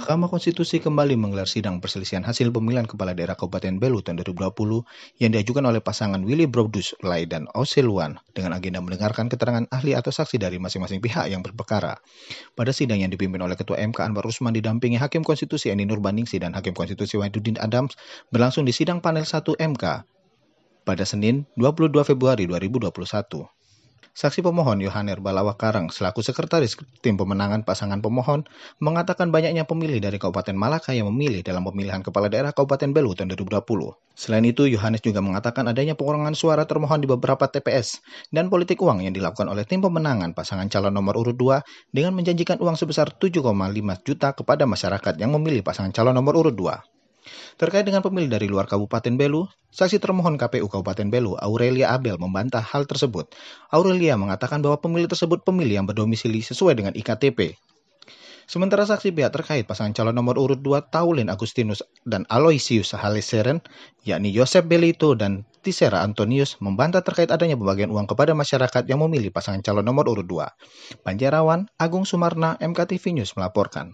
Mahkamah Konstitusi kembali menggelar sidang perselisihan hasil pemilihan Kepala Daerah Kabupaten Belu tahun 2020 yang diajukan oleh pasangan Willy Brodus Lai dan Oseluan dengan agenda mendengarkan keterangan ahli atau saksi dari masing-masing pihak yang berperkara. Pada sidang yang dipimpin oleh Ketua MK Anwar Usman didampingi Hakim Konstitusi Eni Nurbaningsi dan Hakim Konstitusi Wahiduddin Adams berlangsung di sidang panel 1 MK pada Senin 22 Februari 2021. Saksi pemohon Yohaner Balawa Karang selaku sekretaris tim pemenangan pasangan pemohon mengatakan banyaknya pemilih dari Kabupaten Malaka yang memilih dalam pemilihan kepala daerah Kabupaten Belu tahun 2020. Selain itu, Yohanes juga mengatakan adanya pengurangan suara termohon di beberapa TPS dan politik uang yang dilakukan oleh tim pemenangan pasangan calon nomor urut 2 dengan menjanjikan uang sebesar 7,5 juta kepada masyarakat yang memilih pasangan calon nomor urut 2. Terkait dengan pemilih dari luar Kabupaten Belu, saksi termohon KPU Kabupaten Belu, Aurelia Abel membantah hal tersebut. Aurelia mengatakan bahwa pemilih tersebut pemilih yang berdomisili sesuai dengan IKTP. Sementara saksi pihak terkait pasangan calon nomor urut 2 Taulin Agustinus dan Aloysius Haleseren, yakni Yosef Belito dan Tisera Antonius membantah terkait adanya pembagian uang kepada masyarakat yang memilih pasangan calon nomor urut 2. Panjarawan, Agung Sumarna, MKTV News melaporkan.